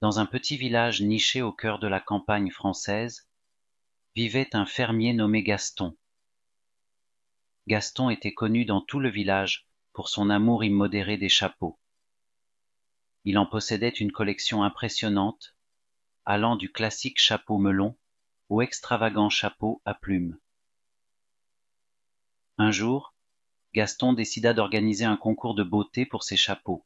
dans un petit village niché au cœur de la campagne française, vivait un fermier nommé Gaston. Gaston était connu dans tout le village pour son amour immodéré des chapeaux. Il en possédait une collection impressionnante, allant du classique chapeau melon au extravagant chapeau à plumes. Un jour, Gaston décida d'organiser un concours de beauté pour ses chapeaux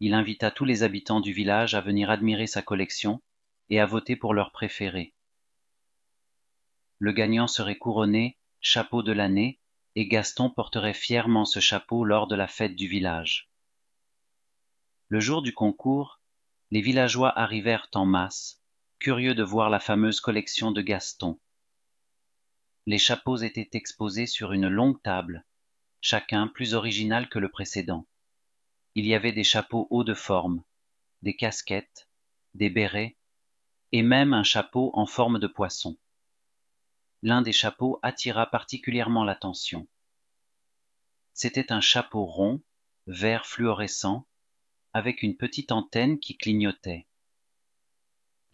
il invita tous les habitants du village à venir admirer sa collection et à voter pour leur préféré. Le gagnant serait couronné chapeau de l'année et Gaston porterait fièrement ce chapeau lors de la fête du village. Le jour du concours, les villageois arrivèrent en masse, curieux de voir la fameuse collection de Gaston. Les chapeaux étaient exposés sur une longue table, chacun plus original que le précédent. Il y avait des chapeaux hauts de forme, des casquettes, des bérets, et même un chapeau en forme de poisson. L'un des chapeaux attira particulièrement l'attention. C'était un chapeau rond, vert fluorescent, avec une petite antenne qui clignotait.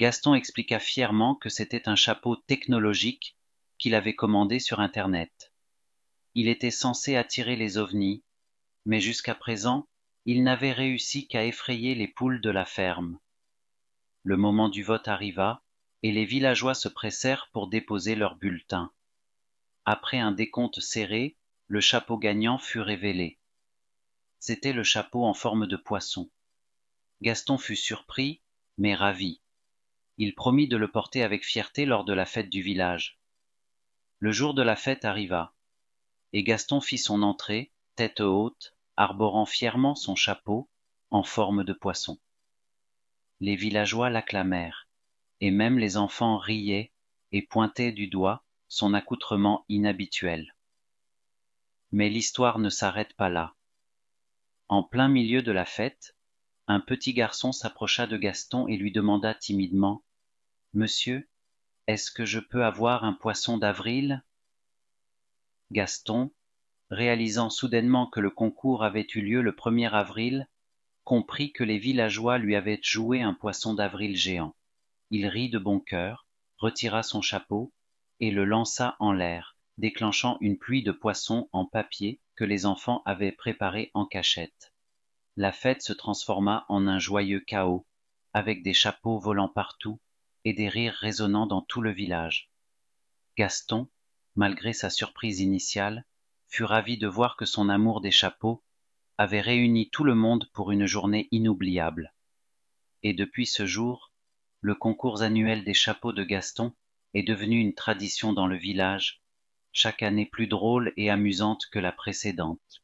Gaston expliqua fièrement que c'était un chapeau technologique qu'il avait commandé sur Internet. Il était censé attirer les ovnis, mais jusqu'à présent, il n'avait réussi qu'à effrayer les poules de la ferme. Le moment du vote arriva, et les villageois se pressèrent pour déposer leur bulletin. Après un décompte serré, le chapeau gagnant fut révélé. C'était le chapeau en forme de poisson. Gaston fut surpris, mais ravi. Il promit de le porter avec fierté lors de la fête du village. Le jour de la fête arriva, et Gaston fit son entrée, tête haute, arborant fièrement son chapeau en forme de poisson. Les villageois l'acclamèrent, et même les enfants riaient et pointaient du doigt son accoutrement inhabituel. Mais l'histoire ne s'arrête pas là. En plein milieu de la fête, un petit garçon s'approcha de Gaston et lui demanda timidement Monsieur, est-ce que je peux avoir un poisson d'avril Gaston, réalisant soudainement que le concours avait eu lieu le 1er avril, comprit que les villageois lui avaient joué un poisson d'avril géant. Il rit de bon cœur, retira son chapeau et le lança en l'air, déclenchant une pluie de poissons en papier que les enfants avaient préparés en cachette. La fête se transforma en un joyeux chaos, avec des chapeaux volant partout et des rires résonnant dans tout le village. Gaston, malgré sa surprise initiale, fut ravi de voir que son amour des chapeaux avait réuni tout le monde pour une journée inoubliable. Et depuis ce jour, le concours annuel des chapeaux de Gaston est devenu une tradition dans le village, chaque année plus drôle et amusante que la précédente.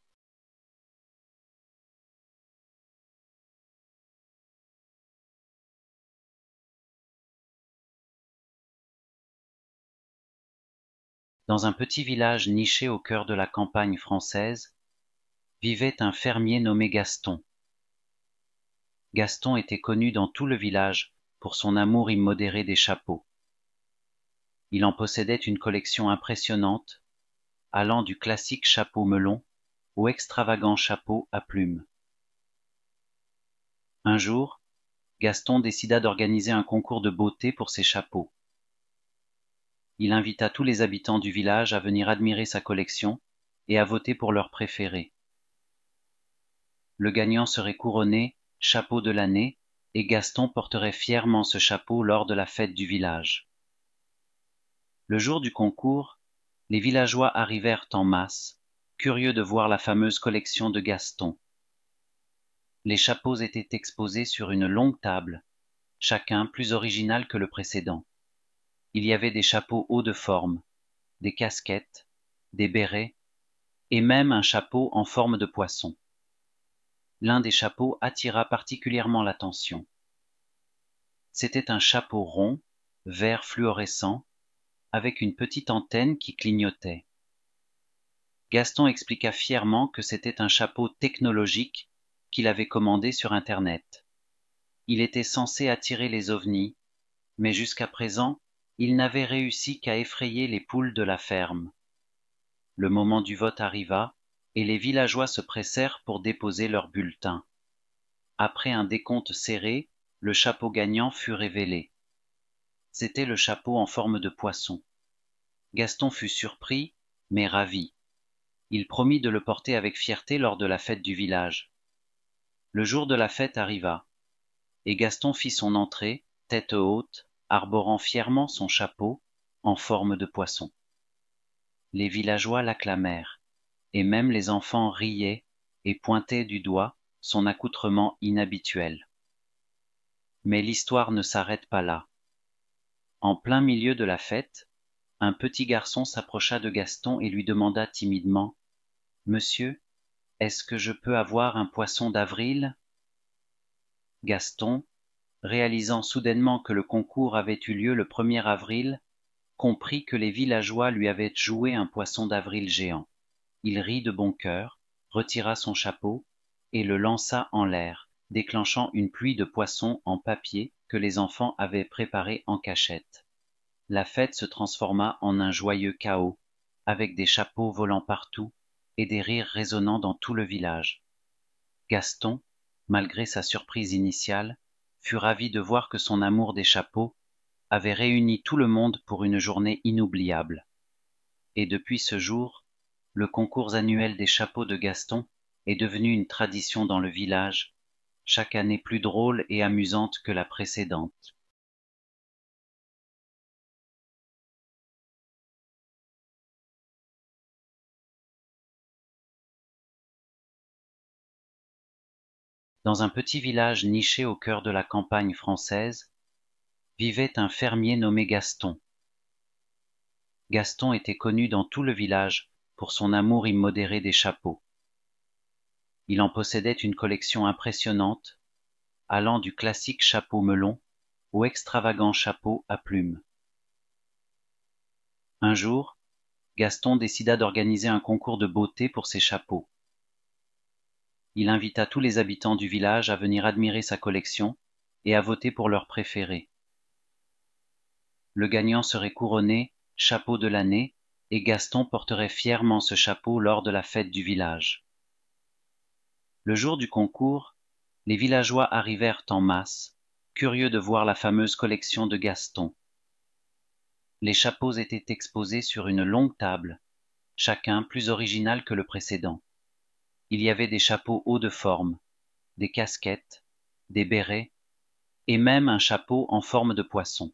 dans un petit village niché au cœur de la campagne française, vivait un fermier nommé Gaston. Gaston était connu dans tout le village pour son amour immodéré des chapeaux. Il en possédait une collection impressionnante, allant du classique chapeau melon au extravagant chapeau à plumes. Un jour, Gaston décida d'organiser un concours de beauté pour ses chapeaux il invita tous les habitants du village à venir admirer sa collection et à voter pour leur préféré. Le gagnant serait couronné chapeau de l'année et Gaston porterait fièrement ce chapeau lors de la fête du village. Le jour du concours, les villageois arrivèrent en masse, curieux de voir la fameuse collection de Gaston. Les chapeaux étaient exposés sur une longue table, chacun plus original que le précédent. Il y avait des chapeaux hauts de forme, des casquettes, des bérets, et même un chapeau en forme de poisson. L'un des chapeaux attira particulièrement l'attention. C'était un chapeau rond, vert fluorescent, avec une petite antenne qui clignotait. Gaston expliqua fièrement que c'était un chapeau technologique qu'il avait commandé sur Internet. Il était censé attirer les ovnis, mais jusqu'à présent, il n'avait réussi qu'à effrayer les poules de la ferme. Le moment du vote arriva, et les villageois se pressèrent pour déposer leur bulletin. Après un décompte serré, le chapeau gagnant fut révélé. C'était le chapeau en forme de poisson. Gaston fut surpris, mais ravi. Il promit de le porter avec fierté lors de la fête du village. Le jour de la fête arriva, et Gaston fit son entrée, tête haute, arborant fièrement son chapeau en forme de poisson. Les villageois l'acclamèrent, et même les enfants riaient et pointaient du doigt son accoutrement inhabituel. Mais l'histoire ne s'arrête pas là. En plein milieu de la fête, un petit garçon s'approcha de Gaston et lui demanda timidement Monsieur, est-ce que je peux avoir un poisson d'avril Gaston, réalisant soudainement que le concours avait eu lieu le 1er avril, comprit que les villageois lui avaient joué un poisson d'avril géant. Il rit de bon cœur, retira son chapeau et le lança en l'air, déclenchant une pluie de poissons en papier que les enfants avaient préparé en cachette. La fête se transforma en un joyeux chaos, avec des chapeaux volant partout et des rires résonnant dans tout le village. Gaston, malgré sa surprise initiale, fut ravi de voir que son amour des chapeaux avait réuni tout le monde pour une journée inoubliable. Et depuis ce jour, le concours annuel des chapeaux de Gaston est devenu une tradition dans le village, chaque année plus drôle et amusante que la précédente. dans un petit village niché au cœur de la campagne française, vivait un fermier nommé Gaston. Gaston était connu dans tout le village pour son amour immodéré des chapeaux. Il en possédait une collection impressionnante, allant du classique chapeau melon au extravagant chapeau à plumes. Un jour, Gaston décida d'organiser un concours de beauté pour ses chapeaux il invita tous les habitants du village à venir admirer sa collection et à voter pour leur préféré. Le gagnant serait couronné chapeau de l'année et Gaston porterait fièrement ce chapeau lors de la fête du village. Le jour du concours, les villageois arrivèrent en masse, curieux de voir la fameuse collection de Gaston. Les chapeaux étaient exposés sur une longue table, chacun plus original que le précédent. Il y avait des chapeaux hauts de forme, des casquettes, des bérets, et même un chapeau en forme de poisson.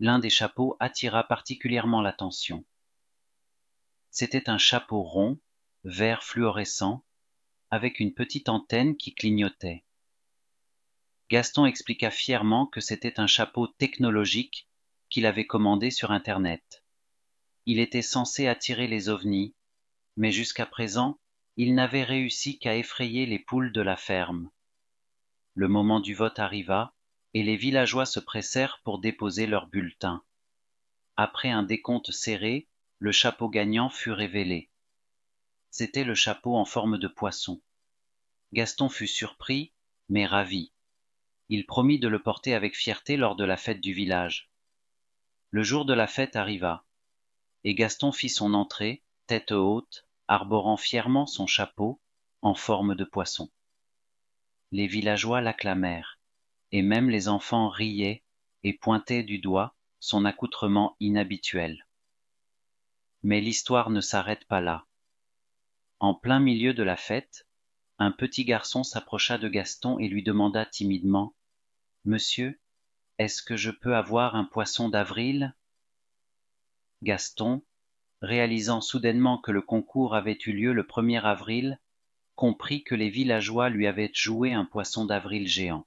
L'un des chapeaux attira particulièrement l'attention. C'était un chapeau rond, vert fluorescent, avec une petite antenne qui clignotait. Gaston expliqua fièrement que c'était un chapeau technologique qu'il avait commandé sur Internet. Il était censé attirer les ovnis, mais jusqu'à présent, il n'avait réussi qu'à effrayer les poules de la ferme. Le moment du vote arriva, et les villageois se pressèrent pour déposer leur bulletin. Après un décompte serré, le chapeau gagnant fut révélé. C'était le chapeau en forme de poisson. Gaston fut surpris, mais ravi. Il promit de le porter avec fierté lors de la fête du village. Le jour de la fête arriva, et Gaston fit son entrée, tête haute, arborant fièrement son chapeau en forme de poisson. Les villageois l'acclamèrent, et même les enfants riaient et pointaient du doigt son accoutrement inhabituel. Mais l'histoire ne s'arrête pas là. En plein milieu de la fête, un petit garçon s'approcha de Gaston et lui demanda timidement Monsieur, est-ce que je peux avoir un poisson d'avril Gaston, réalisant soudainement que le concours avait eu lieu le 1 er avril, comprit que les villageois lui avaient joué un poisson d'avril géant.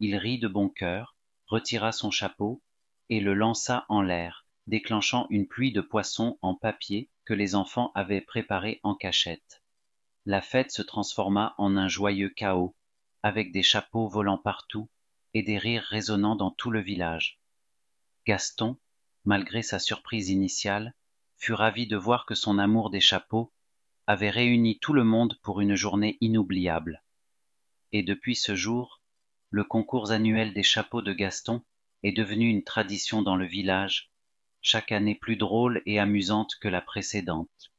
Il rit de bon cœur, retira son chapeau et le lança en l'air, déclenchant une pluie de poissons en papier que les enfants avaient préparé en cachette. La fête se transforma en un joyeux chaos, avec des chapeaux volant partout et des rires résonnant dans tout le village. Gaston, malgré sa surprise initiale, fut ravi de voir que son amour des chapeaux avait réuni tout le monde pour une journée inoubliable. Et depuis ce jour, le concours annuel des chapeaux de Gaston est devenu une tradition dans le village, chaque année plus drôle et amusante que la précédente.